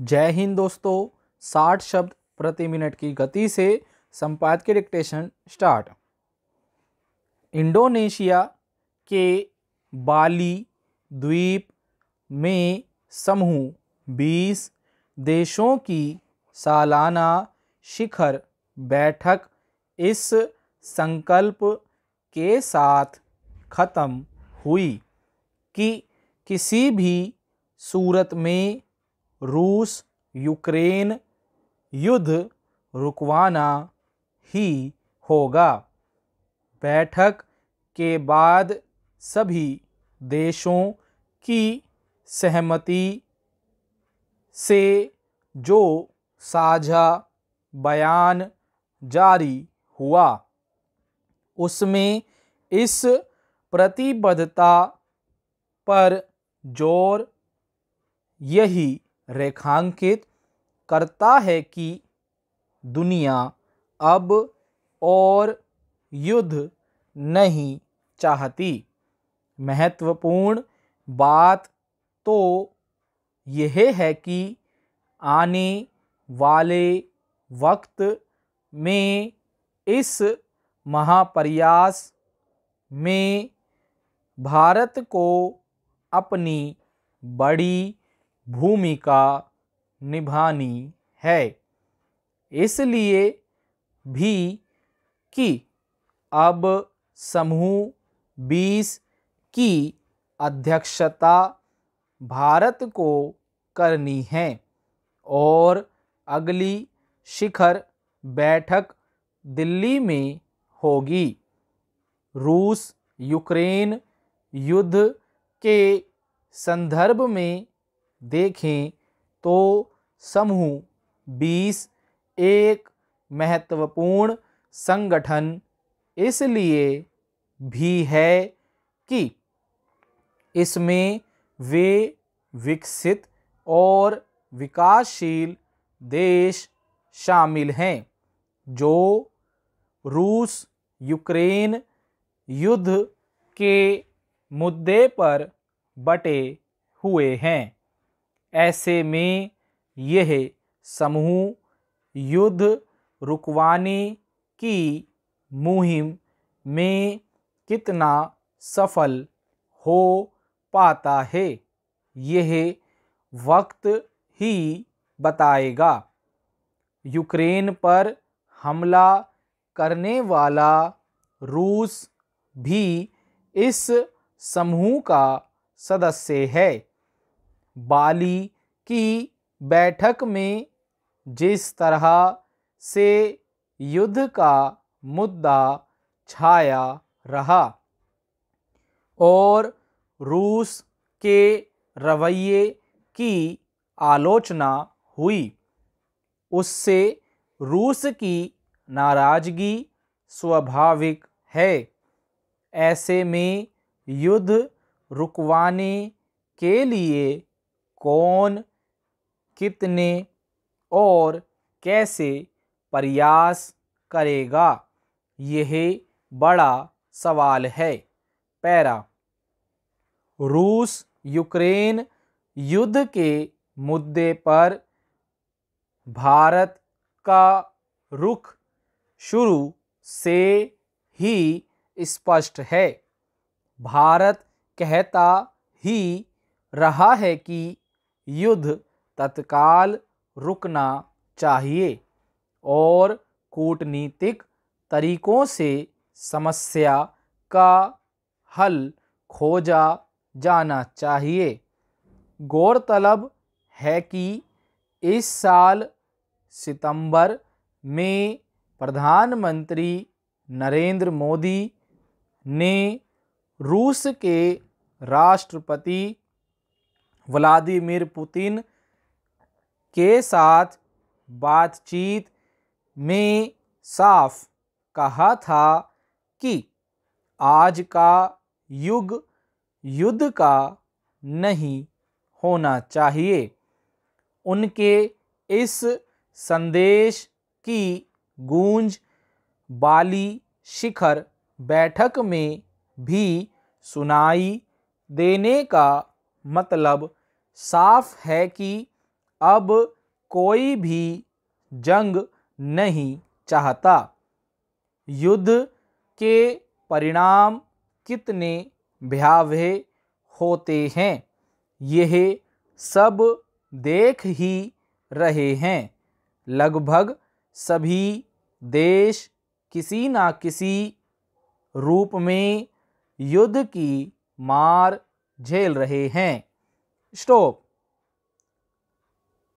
जय हिंद दोस्तों साठ शब्द प्रति मिनट की गति से संपाद के डिक्टेशन स्टार्ट इंडोनेशिया के बाली द्वीप में समूह 20 देशों की सालाना शिखर बैठक इस संकल्प के साथ ख़त्म हुई कि किसी भी सूरत में रूस यूक्रेन युद्ध रुकवाना ही होगा बैठक के बाद सभी देशों की सहमति से जो साझा बयान जारी हुआ उसमें इस प्रतिबद्धता पर जोर यही रेखांकित करता है कि दुनिया अब और युद्ध नहीं चाहती महत्वपूर्ण बात तो यह है कि आने वाले वक्त में इस महाप्रयास में भारत को अपनी बड़ी भूमिका निभानी है इसलिए भी कि अब समूह बीस की अध्यक्षता भारत को करनी है और अगली शिखर बैठक दिल्ली में होगी रूस यूक्रेन युद्ध के संदर्भ में देखें तो समूह बीस एक महत्वपूर्ण संगठन इसलिए भी है कि इसमें वे विकसित और विकासशील देश शामिल हैं जो रूस यूक्रेन युद्ध के मुद्दे पर बटे हुए हैं ऐसे में यह समूह युद्ध रुकवाने की मुहिम में कितना सफल हो पाता है यह वक्त ही बताएगा यूक्रेन पर हमला करने वाला रूस भी इस समूह का सदस्य है बाली की बैठक में जिस तरह से युद्ध का मुद्दा छाया रहा और रूस के रवैये की आलोचना हुई उससे रूस की नाराज़गी स्वाभाविक है ऐसे में युद्ध रुकवाने के लिए कौन कितने और कैसे प्रयास करेगा यह बड़ा सवाल है पैरा रूस यूक्रेन युद्ध के मुद्दे पर भारत का रुख शुरू से ही स्पष्ट है भारत कहता ही रहा है कि युद्ध तत्काल रुकना चाहिए और कूटनीतिक तरीकों से समस्या का हल खोजा जाना चाहिए गौरतलब है कि इस साल सितंबर में प्रधानमंत्री नरेंद्र मोदी ने रूस के राष्ट्रपति व्लादिमीर पुतिन के साथ बातचीत में साफ कहा था कि आज का युग युद्ध का नहीं होना चाहिए उनके इस संदेश की गूंज बाली शिखर बैठक में भी सुनाई देने का मतलब साफ है कि अब कोई भी जंग नहीं चाहता युद्ध के परिणाम कितने भयावह होते हैं यह सब देख ही रहे हैं लगभग सभी देश किसी ना किसी रूप में युद्ध की मार झेल रहे हैं स्टॉप